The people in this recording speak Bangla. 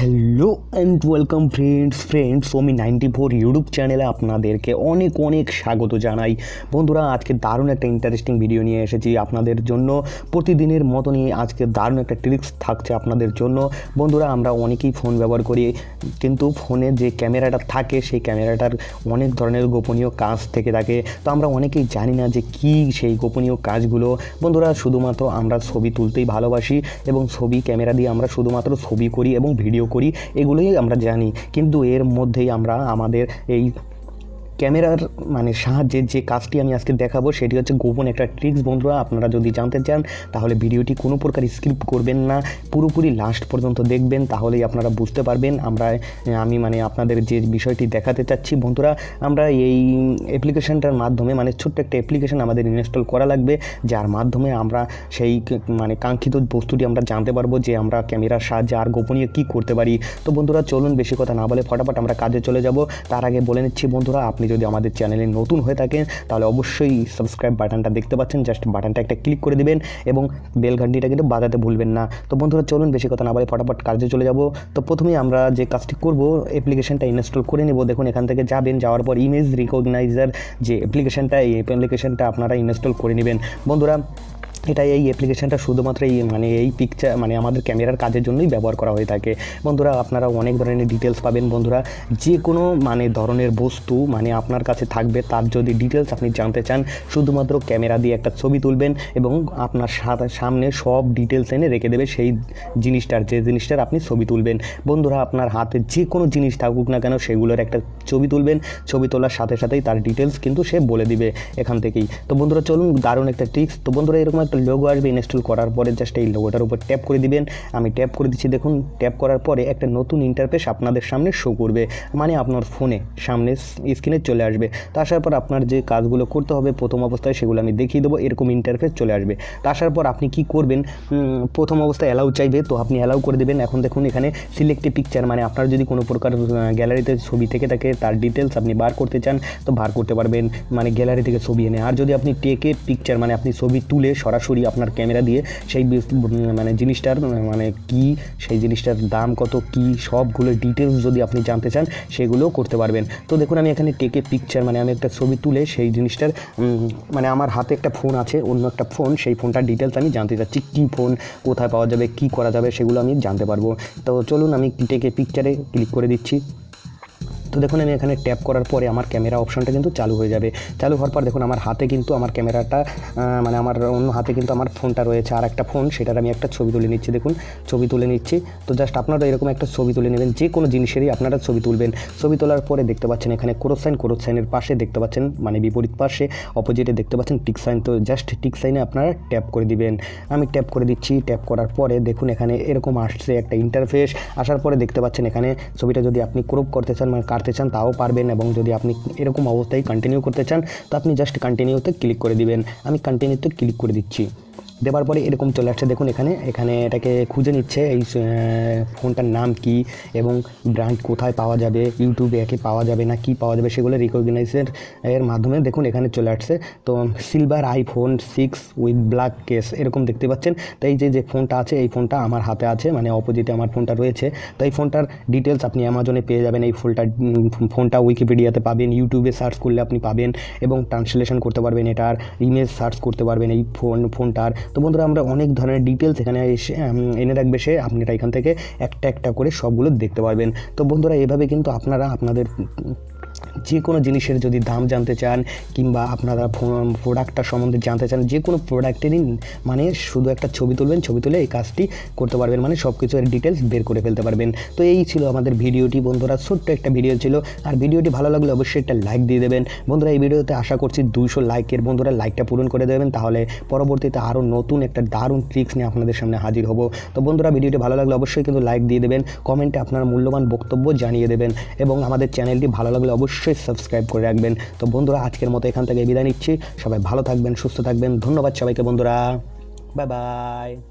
hello and welcome friends friends আমি নাইনটি ফোর ইউটিউব চ্যানেলে আপনাদেরকে অনেক অনেক স্বাগত জানাই বন্ধুরা আজকে দারুণ একটা ইন্টারেস্টিং ভিডিও নিয়ে এসেছি আপনাদের জন্য প্রতিদিনের মতনই আজকে দারুণ একটা ট্রিক্স থাকছে আপনাদের জন্য বন্ধুরা আমরা অনেকেই ফোন ব্যবহার করি কিন্তু ফোনে যে ক্যামেরাটা থাকে সেই ক্যামেরাটার অনেক ধরনের গোপনীয় কাজ থেকে থাকে তো আমরা অনেকেই জানি না যে কি সেই গোপনীয় কাজগুলো বন্ধুরা শুধুমাত্র আমরা ছবি তুলতেই ভালোবাসি এবং ছবি ক্যামেরা দিয়ে আমরা শুধুমাত্র ছবি করি এবং ভিডিও করি এগুলোই আমরা জানি কিন্তু এর মধ্যেই আমরা আমাদের এই ক্যামেরার মানে সাহায্যে যে কাজটি আমি আজকে দেখাবো সেটি হচ্ছে গোপন একটা ট্রিক্স বন্ধুরা আপনারা যদি জানতে চান তাহলে ভিডিওটি কোনো প্রকার স্কিপ করবেন না পুরোপুরি লাস্ট পর্যন্ত দেখবেন তাহলেই আপনারা বুঝতে পারবেন আমরা আমি মানে আপনাদের যে বিষয়টি দেখাতে চাচ্ছি বন্ধুরা আমরা এই অ্যাপ্লিকেশানটার মাধ্যমে মানে ছোট্ট একটা অ্যাপ্লিকেশান আমাদের ইনস্টল করা লাগবে যার মাধ্যমে আমরা সেই মানে কাঙ্ক্ষিত বস্তুটি আমরা জানতে পারবো যে আমরা ক্যামেরার সাহায্যে আর গোপনীয় কী করতে পারি তো বন্ধুরা চলুন বেশি কথা না বলে ফটাফট আমরা কাজে চলে যাব তার আগে বলে নিচ্ছি বন্ধুরা আপনি যদি আমাদের চ্যানেলে নতুন হয়ে থাকেন তাহলে অবশ্যই সাবস্ক্রাইব বাটনটা দেখতে পাচ্ছেন জাস্ট বাটনটা একটা ক্লিক করে দেবেন এবং বেল ঘন্টিটা কিন্তু বাজাতে ভুলবেন না তো বন্ধুরা চলুন বেশি কথা না বলে ফটাফট কাজে চলে যাব তো প্রথমেই আমরা যে কাজটি করব অ্যাপ্লিকেশনটা ইনস্টল করে নেব দেখুন এখান থেকে যাবেন যাওয়ার পর ইমেজ রিকগনাইজার যে অ্যাপ্লিকেশনটা এই অ্যাপ্লিকেশনটা আপনারা ইনস্টল করে নেবেন বন্ধুরা এটা এই অ্যাপ্লিকেশানটা শুধুমাত্র এই মানে এই পিকচার মানে আমাদের ক্যামেরার কাজের জন্যই ব্যবহার করা হয়ে থাকে বন্ধুরা আপনারা অনেক ধরনের ডিটেলস পাবেন বন্ধুরা যে কোনো মানে ধরনের বস্তু মানে আপনার কাছে থাকবে তার যদি ডিটেলস আপনি জানতে চান শুধুমাত্র ক্যামেরা দিয়ে একটা ছবি তুলবেন এবং আপনার সামনে সব ডিটেলস এনে রেখে দেবে সেই জিনিসটার যে জিনিসটার আপনি ছবি তুলবেন বন্ধুরা আপনার হাতে যে কোনো জিনিস থাকুক না কেন সেগুলোর একটা ছবি তুলবেন ছবি তোলার সাথে সাথেই তার ডিটেলস কিন্তু সে বলে দিবে এখান থেকেই তো বন্ধুরা চলুন দারুণ একটা টিপস তো বন্ধুরা এরকম একটা লোগো আসবে ইনস্টল করার পরে জাস্ট এই লোগোটার উপর ট্যাপ করে দিবেন আমি ট্যাপ করে দিচ্ছি দেখুন ট্যাপ করার পরে একটা নতুন ইন্টারফেস আপনাদের সামনে শো করবে মানে আপনার ফোনে সামনে স্ক্রিনে চলে আসবে তো আসার পর আপনার যে কাজগুলো করতে হবে প্রথম অবস্থায় সেগুলো আমি দেখিয়ে দেবো এরকম ইন্টারফেস চলে আসবে তো আসার পর আপনি কি করবেন প্রথম অবস্থায় অ্যালাউ চাইবে তো আপনি অ্যালাউ করে দেবেন এখন দেখুন এখানে সিলেক্টে পিকচার মানে আপনার যদি কোনো প্রকার গ্যালারিতে ছবি থেকে থাকে তার ডিটেলস আপনি বার করতে চান তো বার করতে পারবেন মানে গ্যালারি থেকে ছবি এনে আর যদি আপনি টেকে পিকচার মানে আপনি ছবি তুলে সরাসরি সরাসরি আপনার ক্যামেরা দিয়ে সেই মানে জিনিসটার মানে কি সেই জিনিসটার দাম কত কি সবগুলো ডিটেলস যদি আপনি জানতে চান সেগুলোও করতে পারবেন তো দেখুন আমি এখানে টেকে পিকচার মানে আমি একটা ছবি তুলে সেই জিনিসটার মানে আমার হাতে একটা ফোন আছে অন্য একটা ফোন সেই ফোনটার ডিটেলস আমি জানতে চাচ্ছি কী ফোন কোথায় পাওয়া যাবে কি করা যাবে সেগুলো আমি জানতে পারবো তো চলুন আমি টেকে পিকচারে ক্লিক করে দিচ্ছি তো দেখুন আমি এখানে ট্যাপ করার পরে আমার ক্যামেরা অপশনটা কিন্তু চালু হয়ে যাবে চালু হওয়ার পর দেখুন আমার হাতে কিন্তু আমার ক্যামেরাটা মানে আমার অন্য হাতে কিন্তু আমার ফোনটা রয়েছে আর একটা ফোন সেটার আমি একটা ছবি তুলে নিচ্ছি দেখুন ছবি তুলে নিচ্ছি তো জাস্ট আপনারা এরকম একটা ছবি তুলে নেবেন যে কোনো জিনিসেরই আপনারা ছবি তুলবেন ছবি তোলার পরে দেখতে পাচ্ছেন এখানে ক্রোসাইন সাইন ক্রোস সাইনের পাশে দেখতে পাচ্ছেন মানে বিপরীত পাশে অপোজিটে দেখতে পাচ্ছেন টিক সাইন তো জাস্ট টিক সাইনে আপনারা ট্যাপ করে দিবেন আমি ট্যাপ করে দিচ্ছি ট্যাপ করার পরে দেখুন এখানে এরকম আসছে একটা ইন্টারফেস আসার পরে দেখতে পাচ্ছেন এখানে ছবিটা যদি আপনি ক্রোপ করতে চান মানে ছাড়তে চান তাও পারবেন এবং যদি আপনি এরকম অবস্থায় কন্টিনিউ করতে চান তো আপনি জাস্ট কন্টিনিউতে ক্লিক করে দিবেন আমি কন্টিনিউতে ক্লিক করে দিচ্ছি দেওয়ার পরে এরকম চলে আসছে দেখুন এখানে এখানে এটাকে খুঁজে নিচ্ছে এই ফোনটার নাম কি এবং ব্র্যান্ড কোথায় পাওয়া যাবে ইউটিউবে একে পাওয়া যাবে না কি পাওয়া যাবে সেগুলো রিকগনাইজের এর মাধ্যমে দেখুন এখানে চলে আসছে তো silver iPhone six with black case এরকম দেখতে পাচ্ছেন তো এই যে যে ফোনটা আছে এই ফোনটা আমার হাতে আছে মানে অপোজিটে আমার ফোনটা রয়েছে তো এই ফোনটার ডিটেলস আপনি অ্যামাজনে পেয়ে যাবেন এই ফোনটা ফোনটা উইকিপিডিয়াতে পাবেন ইউটিউবে সার্চ করলে আপনি পাবেন এবং ট্রান্সলেশন করতে পারবেন এটার ইমেজ সার্চ করতে পারবেন এই ফোন ফোনটার তো বন্ধুরা আমরা অনেক ধরনের ডিটেলস এখানে এসে এনে রাখবে সে আপনি এটা এখান থেকে একটা একটা করে সবগুলো দেখতে পারবেন তো বন্ধুরা এভাবে কিন্তু আপনারা আপনাদের যে কোনো জিনিসের যদি দাম জানতে চান কিংবা আপনারা প্রোডাক্টটা সম্বন্ধে জানতে চান যে কোনো প্রোডাক্টেরই মানে শুধু একটা ছবি তুলবেন ছবি তুলে এই কাজটি করতে পারবেন মানে সব কিছু এর ডিটেলস বের করে ফেলতে পারবেন তো এই ছিল আমাদের ভিডিওটি বন্ধুরা ছোট্ট একটা ভিডিও ছিল আর ভিডিওটি ভালো লাগলে অবশ্যই একটা লাইক দিয়ে দেবেন বন্ধুরা এই ভিডিওতে আশা করছি দুশো লাইকের বন্ধুরা লাইকটা পূরণ করে দেবেন তাহলে পরবর্তীতে আরও নতুন একটা দারুণ ট্রিক্স নিয়ে আপনাদের সামনে হাজির হব তো বন্ধুরা ভিডিওটি ভালো লাগলে অবশ্যই কিন্তু লাইক দিয়ে দেবেন কমেন্টে আপনার মূল্যবান বক্তব্য জানিয়ে দেবেন এবং আমাদের চ্যানেলটি ভালো লাগলে অবশ্যই অবশ্যই সাবস্ক্রাইব করে রাখবেন তো বন্ধুরা আজকের মতো এখান থেকে বিদায় নিচ্ছি সবাই ভালো থাকবেন সুস্থ থাকবেন ধন্যবাদ সবাইকে বন্ধুরা বাই বাই